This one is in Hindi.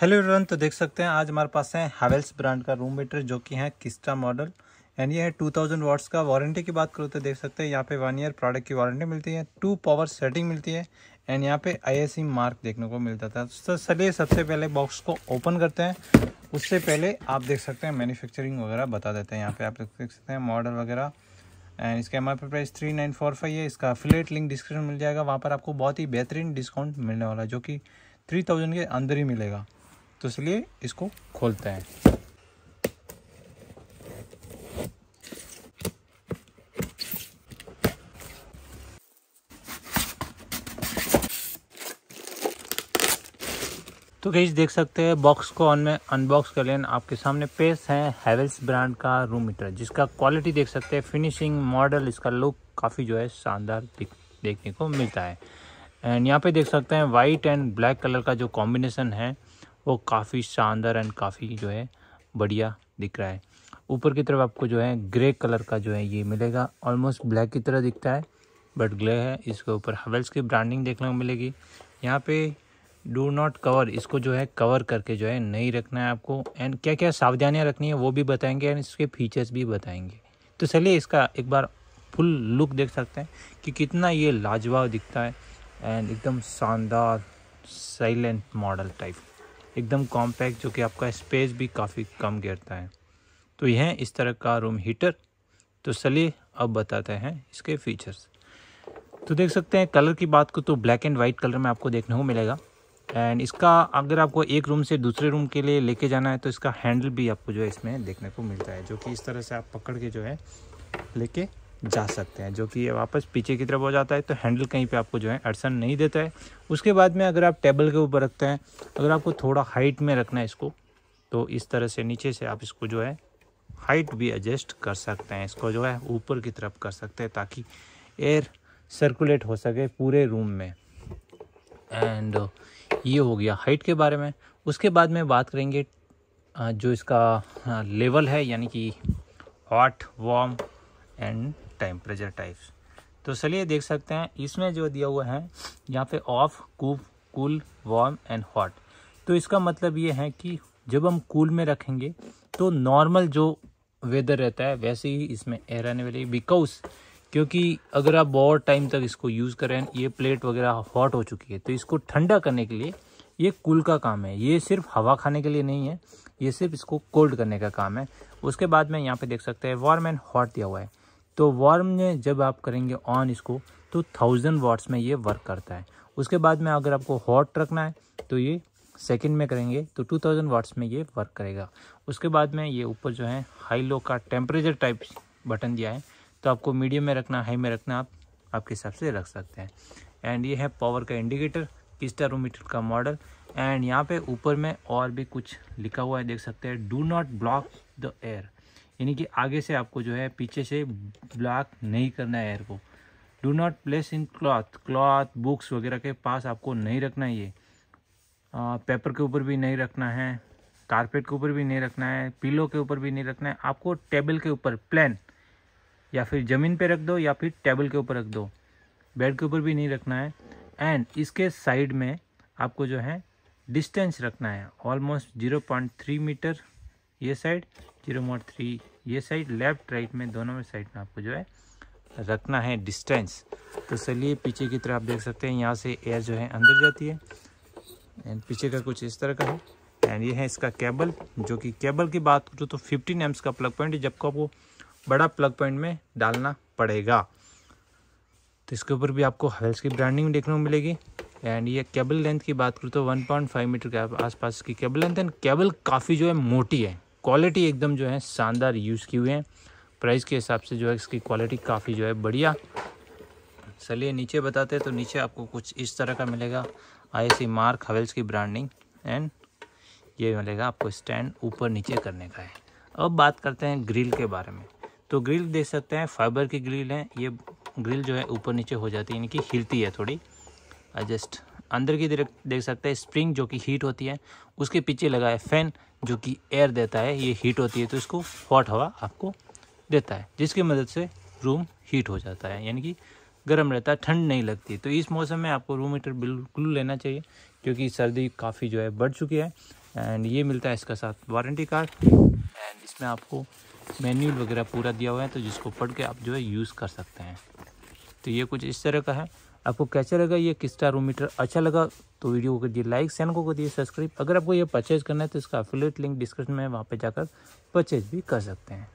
हेलो एवरीवन तो देख सकते हैं आज हमारे पास है हैवेल्स ब्रांड का रूम मीटर जो कि है किस्टा मॉडल एंड ये है 2000 वाट्स का वारंटी की बात करो तो देख सकते हैं यहाँ पे वन ईयर प्रोडक्ट की वारंटी मिलती है टू पावर सेटिंग मिलती है एंड यहाँ पे आईएससी मार्क e देखने को मिलता था तो चलिए सबसे पहले बॉक्स को ओपन करते हैं उससे पहले आप देख सकते हैं मैन्युफैक्चरिंग वगैरह बता देते हैं यहाँ पे आप देख सकते हैं मॉडल वगैरह एंड इसका M R price three nine four five है इसका फ्लेट लिंक डिस्क्रिप्शन मिल जाएगा वहाँ पर आपको बहुत ही बेहतरीन डिस्काउंट मिलने वाला है जो कि थ्री थाउजेंड के अंदर ही मिलेगा तो इसलिए इसको खोलते हैं तो गई देख सकते हैं बॉक्स को ऑन में अनबॉक्स कर लेना आपके सामने पेस है हैवेल्स ब्रांड का रूम मीटर जिसका क्वालिटी देख सकते हैं फिनिशिंग मॉडल इसका लुक काफ़ी जो है शानदार देखने को मिलता है एंड यहाँ पे देख सकते हैं वाइट एंड ब्लैक कलर का जो कॉम्बिनेशन है वो काफ़ी शानदार एंड काफ़ी जो है बढ़िया दिख रहा है ऊपर की तरफ आपको जो है ग्रे कलर का जो है ये मिलेगा ऑलमोस्ट ब्लैक की तरह दिखता है बट ग्रे है इसके ऊपर हवेल्स की ब्रांडिंग देखने को मिलेगी यहाँ पे डू नॉट कवर इसको जो है कवर करके जो है नहीं रखना है आपको एंड क्या क्या सावधानियाँ रखनी है वो भी बताएंगे एंड इसके फीचर्स भी बताएंगे तो चलिए इसका एक बार फुल लुक देख सकते हैं कि कितना ये लाजवाब दिखता है एंड एकदम शानदार साइलेंट मॉडल टाइप एकदम कॉम्पैक्ट जो कि आपका स्पेस भी काफ़ी कम गिरता है तो यह इस तरह का रूम हीटर तो चलिए अब बताते हैं इसके फीचर्स तो देख सकते हैं कलर की बात को तो ब्लैक एंड वाइट कलर में आपको देखने को मिलेगा एंड इसका अगर आपको एक रूम से दूसरे रूम के लिए लेके जाना है तो इसका हैंडल भी आपको जो है इसमें देखने को मिलता है जो कि इस तरह से आप पकड़ के जो है लेके जा सकते हैं जो कि ये वापस पीछे की तरफ हो जाता है तो हैंडल कहीं पे आपको जो है अड़सन नहीं देता है उसके बाद में अगर आप टेबल के ऊपर रखते हैं अगर आपको थोड़ा हाइट में रखना है इसको तो इस तरह से नीचे से आप इसको जो है हाइट भी एडजस्ट कर सकते हैं इसको जो है ऊपर की तरफ कर सकते हैं ताकि एयर सर्कुलेट हो सके पूरे रूम में एंड ये हो गया हाइट के बारे में उसके बाद में बात करेंगे जो इसका लेवल है यानी कि hot warm and temperature types तो चलिए देख सकते हैं इसमें जो दिया हुआ है यहाँ पे ऑफ कूफ कूल वार्म एंड हॉट तो इसका मतलब ये है कि जब हम कूल में रखेंगे तो नॉर्मल जो वेदर रहता है वैसे ही इसमें एयर आने वाली बिकॉज क्योंकि अगर आप बहुत टाइम तक इसको यूज़ करें ये प्लेट वगैरह हॉट हो चुकी है तो इसको ठंडा करने के लिए ये कूल का काम है ये सिर्फ हवा खाने के लिए नहीं है ये सिर्फ इसको कोल्ड करने का काम है उसके बाद में यहाँ पे देख सकते हैं वार्म एंड हॉट दिया हुआ है तो वार्म में जब आप करेंगे ऑन इसको तो थाउजेंड वाट्स में ये वर्क करता है उसके बाद में अगर आपको हॉट रखना है तो ये सेकंड में करेंगे तो 2000 वाट्स में ये वर्क करेगा उसके बाद में ये ऊपर जो है हाई लो का टेम्परेचर टाइप बटन दिया है तो आपको मीडियम में रखना हाई में रखना आप आपके हिसाब से रख सकते हैं एंड ये है पावर का इंडिकेटर किस्टारोमीटर का मॉडल एंड यहाँ पे ऊपर में और भी कुछ लिखा हुआ है देख सकते हैं do not block the air यानी कि आगे से आपको जो है पीछे से ब्लॉक नहीं करना है एयर को do not place in cloth cloth books वगैरह के पास आपको नहीं रखना है ये आ, पेपर के ऊपर भी नहीं रखना है कारपेट के ऊपर भी नहीं रखना है पिलो के ऊपर भी नहीं रखना है आपको टेबल के ऊपर प्लान या फिर ज़मीन पे रख दो या फिर टेबल के ऊपर रख दो बेड के ऊपर भी नहीं रखना है एंड इसके साइड में आपको जो है डिस्टेंस रखना है almost zero point three meter ये साइड जीरो मोड थ्री ये साइड लेफ्ट राइट में दोनों में साइड में आपको जो है रखना है डिस्टेंस तो चलिए पीछे की तरफ आप देख सकते हैं यहाँ से एयर जो है अंदर जाती है एंड पीछे का कुछ इस तरह का है एंड ये है इसका केबल जो कि केबल की बात करो तो 15 एम्स का प्लग पॉइंट है जबको आपको बड़ा प्लग पॉइंट में डालना पड़ेगा तो इसके ऊपर भी आपको हवेल्स की ब्रांडिंग देखने को मिलेगी एंड ये केबल लेंथ की बात करूँ तो 1.5 मीटर के आसपास की केबल लेंथ एंड केबल काफ़ी जो है मोटी है क्वालिटी एकदम जो है शानदार यूज़ की हुई है प्राइस के हिसाब से जो है इसकी क्वालिटी काफ़ी जो है बढ़िया चलिए नीचे बताते हैं तो नीचे आपको कुछ इस तरह का मिलेगा आई मार्क हवेल्स की ब्रांडिंग एंड ये मिलेगा आपको स्टैंड ऊपर नीचे करने का है अब बात करते हैं ग्रिल के बारे में तो ग्रिल देख सकते हैं फाइबर की ग्रिल है ये ग्रिल जो है ऊपर नीचे हो जाती है इनकी हिलती है थोड़ी एडजस्ट अंदर की देख सकते हैं स्प्रिंग जो कि हीट होती है उसके पीछे लगा है फ़ैन जो कि एयर देता है ये हीट होती है तो इसको हॉट हवा आपको देता है जिसकी मदद से रूम हीट हो जाता है यानी कि गर्म रहता है ठंड नहीं लगती तो इस मौसम में आपको रूम हीटर बिल्कुल लेना चाहिए क्योंकि सर्दी काफ़ी जो है बढ़ चुकी है एंड ये मिलता है इसका साथ वारंटी कार्ड एंड इसमें आपको मैन्यूल वगैरह पूरा दिया हुआ है तो जिसको पढ़ के आप जो है यूज़ कर सकते हैं तो ये कुछ इस तरह का है आपको कैसा लगा ये किस्टा रूम मीटर अच्छा लगा तो वीडियो को दिए लाइक चैनल को दिए सब्सक्राइब अगर आपको ये परचेज करना है तो इसका अफिलेट लिंक डिस्क्रिप्शन में वहाँ पर जाकर परचेज भी कर सकते हैं